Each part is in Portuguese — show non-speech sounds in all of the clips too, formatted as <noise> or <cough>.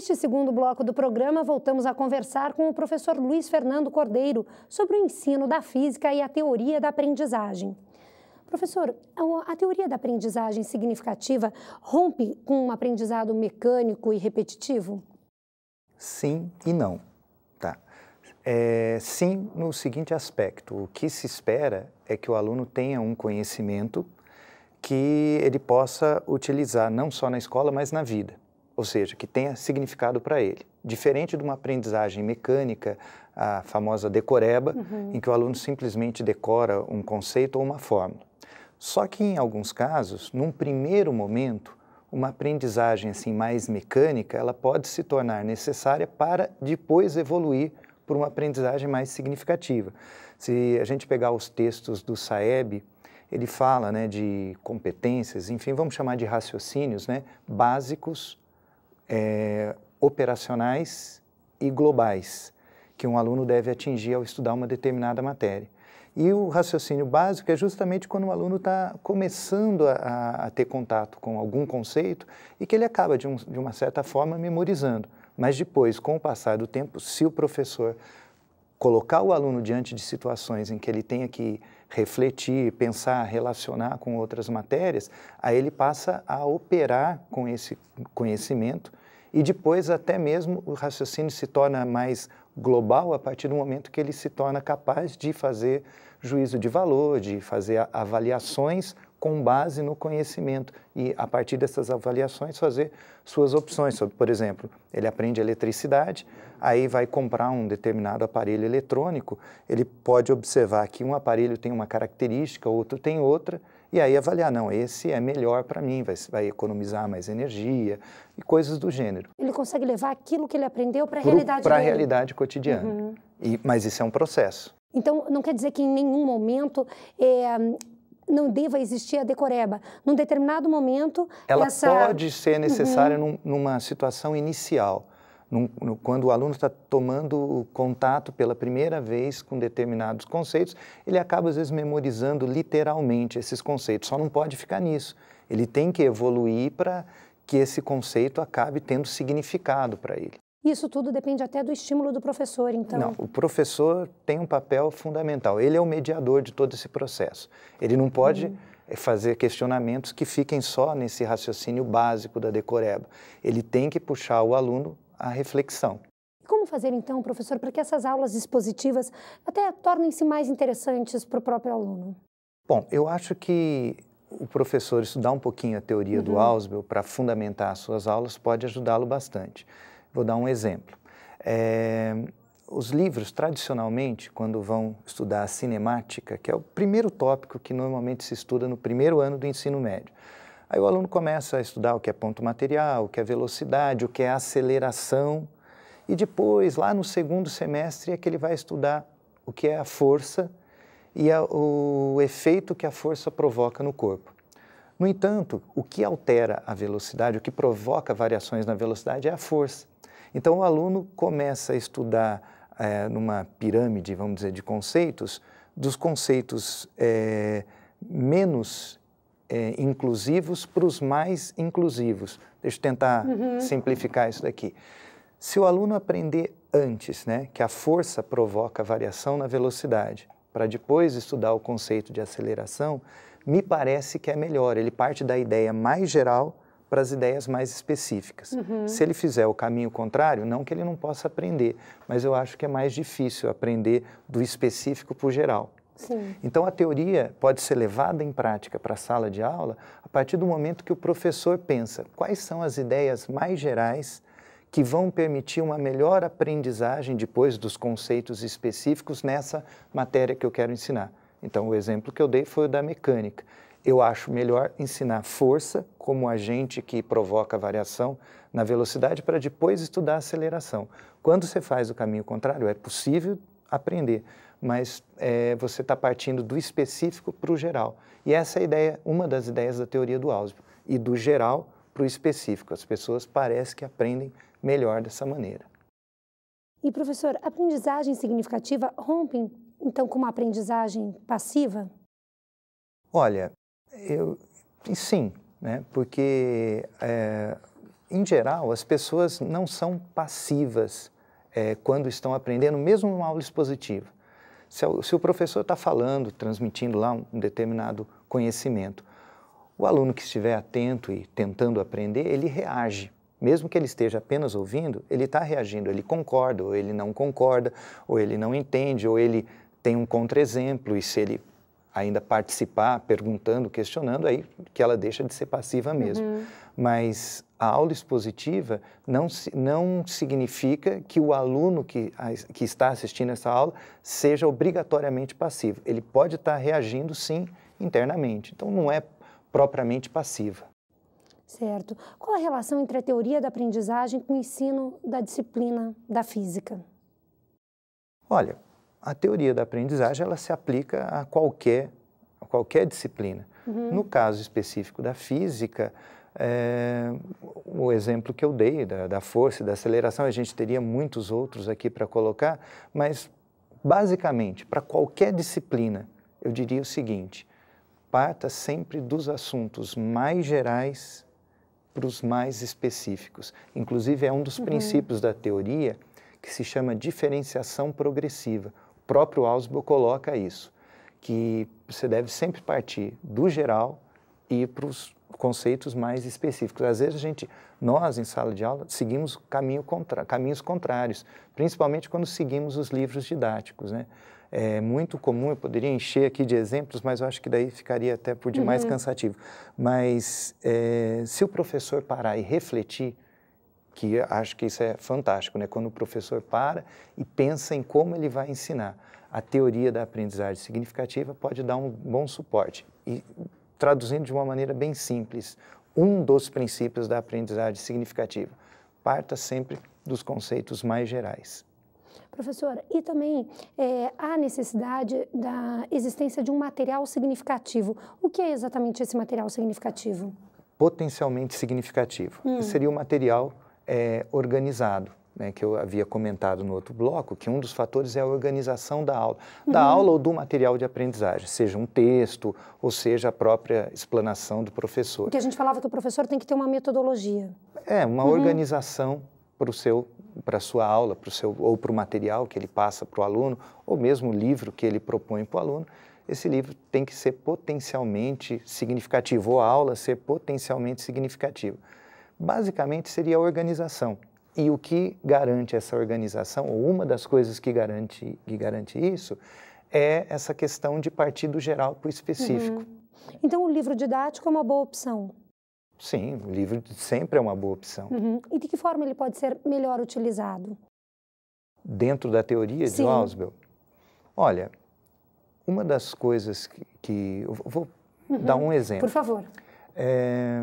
Neste segundo bloco do programa, voltamos a conversar com o professor Luiz Fernando Cordeiro sobre o ensino da física e a teoria da aprendizagem. Professor, a teoria da aprendizagem significativa rompe com um aprendizado mecânico e repetitivo? Sim e não. Tá. É, sim, no seguinte aspecto: o que se espera é que o aluno tenha um conhecimento que ele possa utilizar não só na escola, mas na vida ou seja, que tenha significado para ele. Diferente de uma aprendizagem mecânica, a famosa decoreba, uhum. em que o aluno simplesmente decora um conceito ou uma fórmula. Só que em alguns casos, num primeiro momento, uma aprendizagem assim mais mecânica, ela pode se tornar necessária para depois evoluir por uma aprendizagem mais significativa. Se a gente pegar os textos do Saeb, ele fala né, de competências, enfim, vamos chamar de raciocínios né, básicos é, operacionais e globais que um aluno deve atingir ao estudar uma determinada matéria. E o raciocínio básico é justamente quando o aluno está começando a, a, ter contato com algum conceito e que ele acaba, de, um, de uma certa forma, memorizando. Mas depois, com o passar do tempo, se o professor colocar o aluno diante de situações em que ele tenha que refletir, pensar, relacionar com outras matérias, aí ele passa a operar com esse conhecimento e depois, até mesmo, o raciocínio se torna mais global a partir do momento que ele se torna capaz de fazer juízo de valor, de fazer avaliações com base no conhecimento e, a partir dessas avaliações, fazer suas opções. por exemplo, ele aprende eletricidade, aí vai comprar um determinado aparelho eletrônico, ele pode observar que um aparelho tem uma característica, outro tem outra, e aí avaliar, não, esse é melhor para mim, vai, vai, economizar mais energia e coisas do gênero. Ele consegue levar aquilo que ele aprendeu para a realidade Para a realidade cotidiana. Uhum. E, mas isso é um processo. Então, não quer dizer que em nenhum momento é, não deva existir a decoreba. Num determinado momento, Ela essa... pode ser uhum. necessária uhum. num, numa situação inicial, no, quando o aluno está tomando contato pela primeira vez com determinados conceitos, ele acaba às vezes memorizando literalmente esses conceitos, só não pode ficar nisso. Ele tem que evoluir para que esse conceito acabe tendo significado para ele. Isso tudo depende até do estímulo do professor, então. Não, o professor tem um papel fundamental. Ele é o mediador de todo esse processo. Ele não pode uhum. Eh, fazer questionamentos que fiquem só nesse raciocínio básico da decoreba. Ele tem que puxar o aluno a reflexão. Como fazer então, professor, para que essas aulas expositivas até tornem-se mais interessantes para o próprio aluno? Bom, eu acho que o professor estudar um pouquinho a teoria uhum. do Ausbel para fundamentar as suas aulas pode ajudá-lo bastante. Vou dar um exemplo. É, os livros, tradicionalmente, quando vão estudar a cinemática, que é o primeiro tópico que normalmente se estuda no primeiro ano do ensino médio, Aí o aluno começa a estudar o que é ponto material, o que é velocidade, o que é aceleração. E depois, lá no segundo semestre, é que ele vai estudar o que é a força e a, o efeito que a força provoca no corpo. No entanto, o que altera a velocidade, o que provoca variações na velocidade é a força. Então, o aluno começa a estudar é, numa pirâmide, vamos dizer, de conceitos, dos conceitos é, menos é, inclusivos para os mais inclusivos. Deixa eu tentar uhum. simplificar isso daqui. Se o aluno aprender antes, né, que a força provoca variação na velocidade, para depois estudar o conceito de aceleração, me parece que é melhor. Ele parte da ideia mais geral para as ideias mais específicas. Uhum. Se ele fizer o caminho contrário, não que ele não possa aprender, mas eu acho que é mais difícil aprender do específico para o geral. Então, a teoria pode ser levada em prática para a sala de aula a partir do momento que o professor pensa quais são as ideias mais gerais que vão permitir uma melhor aprendizagem depois dos conceitos específicos nessa matéria que eu quero ensinar. Então, o exemplo que eu dei foi o da mecânica. Eu acho melhor ensinar força como agente que provoca variação na velocidade para depois estudar aceleração. Quando você faz o caminho contrário, é possível aprender mas é, você está partindo do específico para o geral. E essa é a ideia, uma das ideias da teoria do Ausbio, e do geral para o específico. As pessoas parecem que aprendem melhor dessa maneira. E professor, aprendizagem significativa rompe então com uma aprendizagem passiva? Olha, eu sim, né? Porque é, em geral as pessoas não são passivas é, quando estão aprendendo, mesmo uma aula expositiva. Se, é se o professor está falando, transmitindo lá um determinado conhecimento, o aluno que estiver atento e tentando aprender, ele reage. Mesmo que ele esteja apenas ouvindo, ele está reagindo, ele concorda, ou ele não concorda, ou ele não entende, ou ele tem um contra-exemplo, e se ele ainda participar, perguntando, questionando, aí que ela deixa de ser passiva mesmo. Uhum. Mas a aula expositiva não, não significa que o aluno que, que está assistindo essa aula seja obrigatoriamente passivo. Ele pode estar reagindo, sim, internamente. Então, não é propriamente passiva. Certo. Qual a relação entre a teoria da aprendizagem com o ensino da disciplina da física? Olha, a teoria da aprendizagem ela se aplica a qualquer, a qualquer disciplina. Uhum. No caso específico da física, é, o exemplo que eu dei da, da força e da aceleração, a gente teria muitos outros aqui para colocar, mas basicamente, para qualquer disciplina, eu diria o seguinte: parta sempre dos assuntos mais gerais para os mais específicos. Inclusive, é um dos uhum. princípios da teoria que se chama diferenciação progressiva. O próprio Ausbel coloca isso que você deve sempre partir do geral e para os conceitos mais específicos. Às vezes a gente, nós em sala de aula, seguimos caminho contra, caminhos contrários, principalmente quando seguimos os livros didáticos, né? É muito comum, eu poderia encher aqui de exemplos, mas eu acho que daí ficaria até por demais uhum. cansativo. Mas é, se o professor parar e refletir, que acho que isso é fantástico, né? Quando o professor para e pensa em como ele vai ensinar a teoria da aprendizagem significativa pode dar um bom suporte. E traduzindo de uma maneira bem simples, um dos princípios da aprendizagem significativa. Parta sempre dos conceitos mais gerais. Professora, e também é, há necessidade da existência de um material significativo. O que é exatamente esse material significativo? Potencialmente significativo. Hum. Seria o um material é, organizado né, que eu havia comentado no outro bloco, que um dos fatores é a organização da aula, uhum. da aula ou do material de aprendizagem, seja um texto ou seja a própria explanação do professor. Porque a gente falava que o professor tem que ter uma metodologia. É, uma uhum. organização para o seu para a sua aula, para o seu ou para o material que ele passa para o aluno, ou mesmo o livro que ele propõe para o aluno, esse livro tem que ser potencialmente significativo, ou a aula ser potencialmente significativa. Basicamente seria a organização. E o que garante essa organização, ou uma das coisas que garante, que garante isso, é essa questão de partir do geral para o específico. Uhum. Então, o livro didático é uma boa opção? Sim, o livro sempre é uma boa opção. Uhum. E de que forma ele pode ser melhor utilizado? Dentro da teoria Sim. de Ausbel? Olha, uma das coisas que. que eu vou uhum. dar um exemplo. Por favor. É,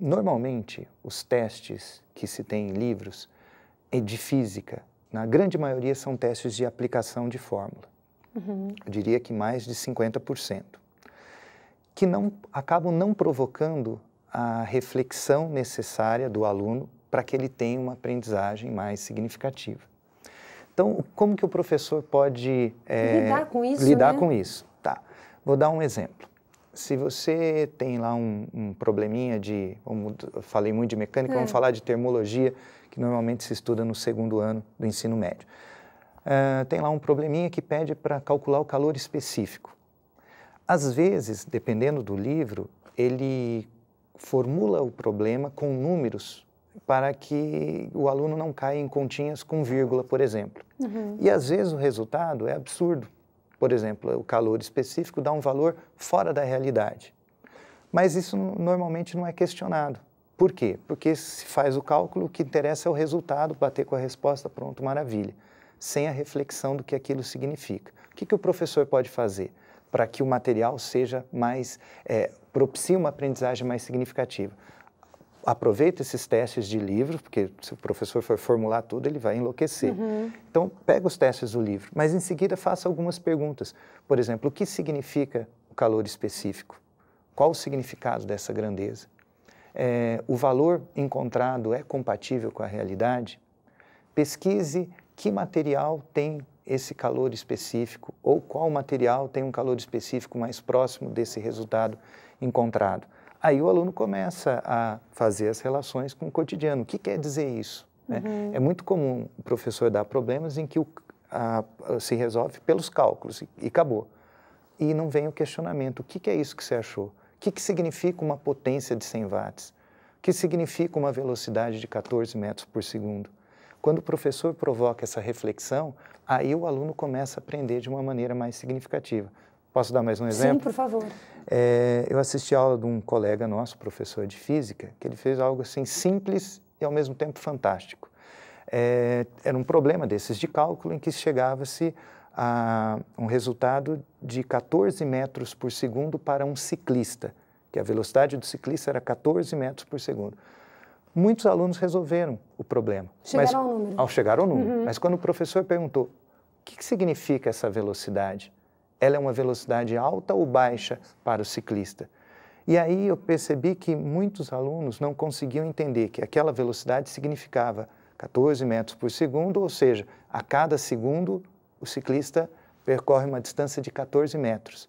normalmente, os testes que se tem em livros é de física. Na grande maioria, são testes de aplicação de fórmula. Uhum. Eu diria que mais de 50%. Que não, acabam não provocando a reflexão necessária do aluno para que ele tenha uma aprendizagem mais significativa. Então, como que o professor pode é, lidar com isso? Lidar né? com isso. Tá. Vou dar um exemplo se você tem lá um, um probleminha de, falei muito de mecânica, é. vamos falar de termologia, que normalmente se estuda no segundo ano do ensino médio. Uh, tem lá um probleminha que pede para calcular o calor específico. Às vezes, dependendo do livro, ele formula o problema com números para que o aluno não caia em continhas com vírgula, por exemplo. Uhum. E às vezes o resultado é absurdo. Por exemplo, o calor específico dá um valor fora da realidade. Mas isso normalmente não é questionado. Por quê? Porque se faz o cálculo, o que interessa é o resultado, bater com a resposta, pronto, maravilha. Sem a reflexão do que aquilo significa. O que, que o professor pode fazer para que o material seja mais, é, propicie uma aprendizagem mais significativa? aproveita esses testes de livro, porque se o professor for formular tudo, ele vai enlouquecer. Uhum. Então, pega os testes do livro, mas em seguida faça algumas perguntas. Por exemplo, o que significa o calor específico? Qual o significado dessa grandeza? É, o valor encontrado é compatível com a realidade? Pesquise que material tem esse calor específico ou qual material tem um calor específico mais próximo desse resultado encontrado. Aí o aluno começa a fazer as relações com o cotidiano. O que quer dizer isso? Né? Uhum. É muito comum o professor dar problemas em que o, a, se resolve pelos cálculos e, e, acabou. E não vem o questionamento: o que, que é isso que você achou? O que, que significa uma potência de 100 watts? O que significa uma velocidade de 14 metros por segundo? Quando o professor provoca essa reflexão, aí o aluno começa a aprender de uma maneira mais significativa. Posso dar mais um exemplo? Sim, por favor. É, eu assisti a aula de um colega nosso, professor de física, que ele fez algo assim simples e ao mesmo tempo fantástico. É, era um problema desses de cálculo em que chegava-se a um resultado de 14 metros por segundo para um ciclista, que a velocidade do ciclista era 14 metros por segundo. Muitos alunos resolveram o problema. Chegaram mas, ao número. Ao chegar ao número. Uhum. Mas quando o professor perguntou o que, que significa essa velocidade, ela é uma velocidade alta ou baixa para o ciclista. E aí eu percebi que muitos alunos não conseguiam entender que aquela velocidade significava 14 metros por segundo, ou seja, a cada segundo o ciclista percorre uma distância de 14 metros.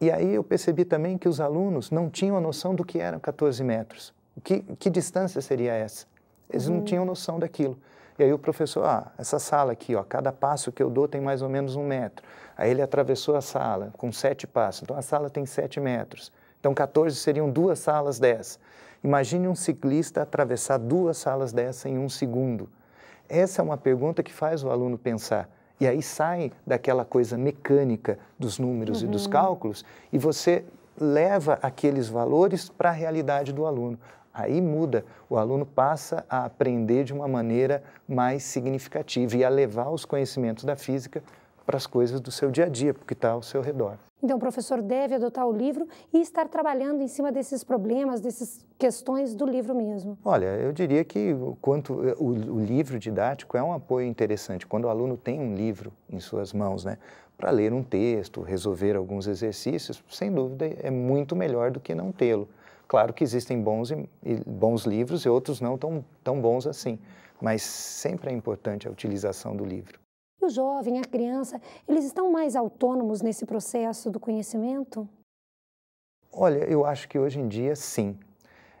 E aí eu percebi também que os alunos não tinham a noção do que eram 14 metros. Que, que distância seria essa? Eles uhum. não tinham noção daquilo. E aí o professor, ah, essa sala aqui, ó, cada passo que eu dou tem mais ou menos um metro. Aí ele atravessou a sala com sete passos, então a sala tem sete metros. Então 14 seriam duas salas dessa. Imagine um ciclista atravessar duas salas dessa em um segundo. Essa é uma pergunta que faz o aluno pensar. E aí sai daquela coisa mecânica dos números uhum. e dos uhum. cálculos e você leva aqueles valores para a realidade do aluno. Aí muda, o aluno passa a aprender de uma maneira mais significativa e a levar os conhecimentos da física para as coisas do seu dia a dia, porque está ao seu redor. Então, o professor deve adotar o livro e estar trabalhando em cima desses problemas, dessas questões do livro mesmo. Olha, eu diria que quanto o, o livro didático é um apoio interessante. Quando o aluno tem um livro em suas mãos, né, para ler um texto, resolver alguns exercícios, sem dúvida é muito melhor do que não tê-lo. Claro que existem bons, e, bons livros e outros não tão, tão bons assim, mas sempre é importante a utilização do livro. E o jovem, a criança, eles estão mais autônomos nesse processo do conhecimento? Olha, eu acho que hoje em dia sim.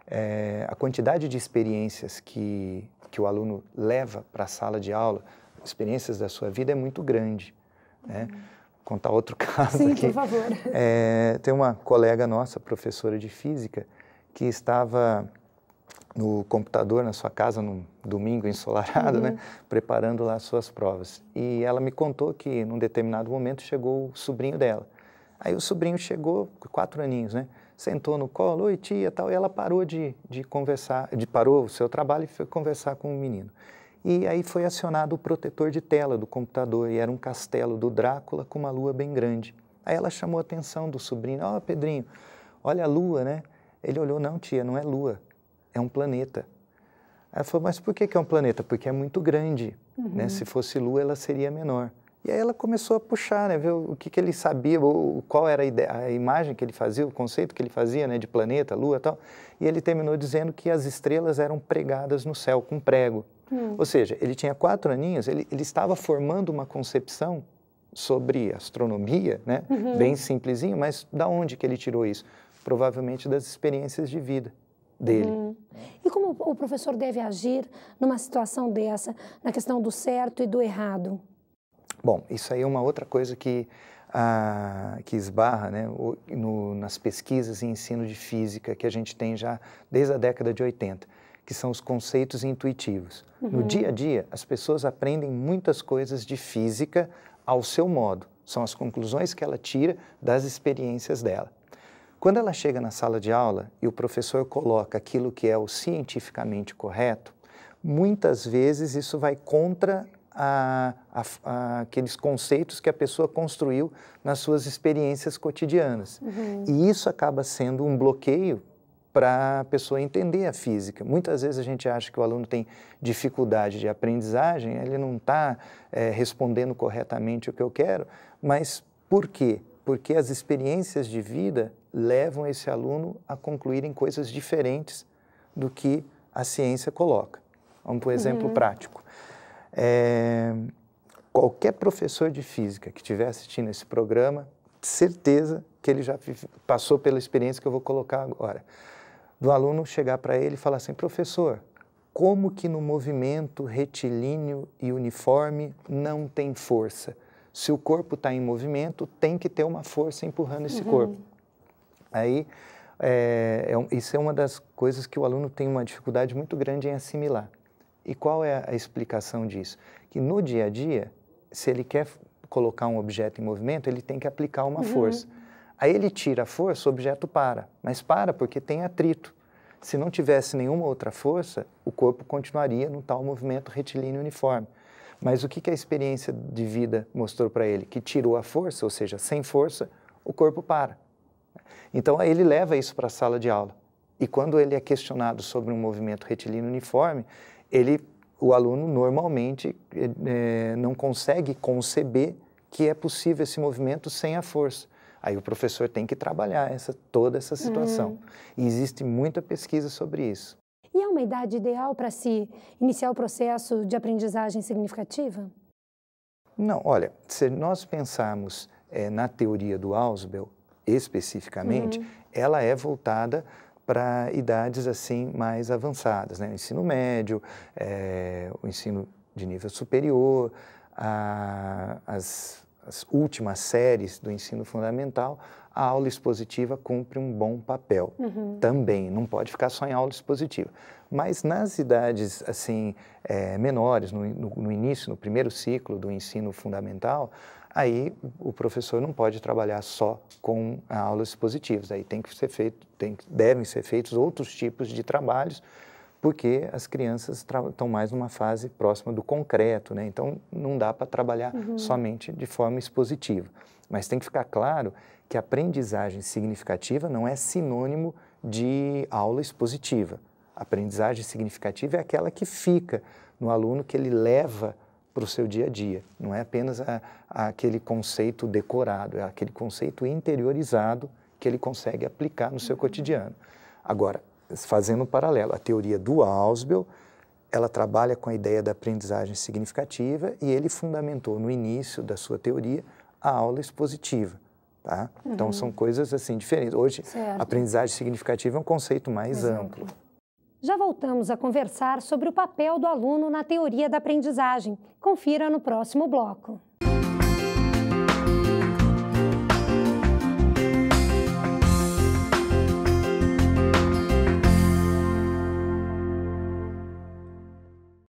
É, a quantidade de experiências que, que o aluno leva para a sala de aula, experiências da sua vida, é muito grande. Né? Uhum contar outro <laughs> caso Sim, aqui. por favor. É, tem uma colega nossa, professora de física, que estava no computador na sua casa num domingo ensolarado, né, uhum. né, preparando lá suas provas. E ela me contou que num determinado momento chegou o sobrinho dela. Aí o sobrinho chegou, quatro aninhos, né? Sentou no colo, oi tia, tal, e ela parou de, de conversar, de parou o seu trabalho e foi conversar com o menino. E aí foi acionado o protetor de tela do computador, e era um castelo do Drácula com uma lua bem grande. Aí ela chamou a atenção do sobrinho: Ó, oh, Pedrinho, olha a lua, né? Ele olhou: Não, tia, não é lua, é um planeta. Ela falou, mas por que, é um planeta? Porque é muito grande, né? uhum. né? Se fosse Lua, ela seria menor. E aí ela começou a puxar, né? Ver o que, que ele sabia, qual era a, ideia, a imagem que ele fazia, o conceito que ele fazia, né? De planeta, Lua, tal. E ele terminou dizendo que as estrelas eram pregadas no céu com prego. Hum. Ou seja, ele tinha quatro aninhos, ele, ele estava formando uma concepção sobre astronomia, né? Uhum. bem simplesinho, mas da onde que ele tirou isso? Provavelmente das experiências de vida dele. Uhum. E como o professor deve agir numa situação dessa, na questão do certo e do errado? Bom, isso aí é uma outra coisa que, ah, que esbarra né, no, nas pesquisas e ensino de física que a gente tem já desde a década de 80 que são os conceitos intuitivos. Uhum. No dia a dia, as pessoas aprendem muitas coisas de física ao seu modo. São as conclusões que ela tira das experiências dela. Quando ela chega na sala de aula e o professor coloca aquilo que é o cientificamente correto, muitas vezes isso vai contra a, a, a, aqueles conceitos que a pessoa construiu nas suas experiências cotidianas. Uhum. E isso acaba sendo um bloqueio para a pessoa entender a física. Muitas vezes a gente acha que o aluno tem dificuldade de aprendizagem, ele não está é, respondendo corretamente o que eu quero, mas por quê? Porque as experiências de vida levam esse aluno a concluir em coisas diferentes do que a ciência coloca. Vamos um exemplo uhum. prático. É, qualquer professor de física que estiver assistindo esse programa, certeza que ele já passou pela experiência que eu vou colocar agora do aluno chegar para ele e falar assim: professor, como que no movimento retilíneo e uniforme não tem força? Se o corpo está em movimento, tem que ter uma força empurrando esse uhum. corpo. Aí, eh, é, é, isso é uma das coisas que o aluno tem uma dificuldade muito grande em assimilar. E qual é a explicação disso? Que no dia a dia, se ele quer colocar um objeto em movimento, ele tem que aplicar uma uhum. força. Aí ele tira a força, o objeto para, mas para porque tem atrito. Se não tivesse nenhuma outra força, o corpo continuaria no tal movimento retilíneo uniforme. Mas o que, a experiência de vida mostrou para ele? Que tirou a força, ou seja, sem força, o corpo para. Então aí ele leva isso para a sala de aula. E quando ele é questionado sobre um movimento retilíneo uniforme, ele, o aluno normalmente é, não consegue conceber que é possível esse movimento sem a força. Aí o professor tem que trabalhar essa, toda essa situação. Uhum. E existe muita pesquisa sobre isso. E é uma idade ideal para se iniciar o processo de aprendizagem significativa? Não, olha, se nós pensarmos é, na teoria do Ausubel, especificamente, uhum. ela é voltada para idades assim mais avançadas, né? o ensino médio, é, o ensino de nível superior, a, as as últimas séries do ensino fundamental, a aula expositiva cumpre um bom papel uhum. também. Não pode ficar só em aula expositiva. Mas nas idades assim é, menores, no, no, no início, no primeiro ciclo do ensino fundamental, aí o professor não pode trabalhar só com aulas expositivas. Aí tem que ser feito, tem, devem ser feitos outros tipos de trabalhos porque as crianças estão mais numa fase próxima do concreto, né? Então não dá para trabalhar uhum. somente de forma expositiva. Mas tem que ficar claro que aprendizagem significativa não é sinônimo de aula expositiva. A aprendizagem significativa é aquela que fica no aluno que ele leva para o seu dia a dia. Não é apenas a, a aquele conceito decorado, é aquele conceito interiorizado que ele consegue aplicar no seu uhum. cotidiano. Agora, fazendo um paralelo, a teoria do Ausbel, ela trabalha com a ideia da aprendizagem significativa e ele fundamentou no início da sua teoria a aula expositiva. Tá? Então, uhum. Então são coisas assim diferentes. Hoje, certo. aprendizagem significativa é um conceito mais, amplo. amplo. Já voltamos a conversar sobre o papel do aluno na teoria da aprendizagem. Confira no próximo bloco.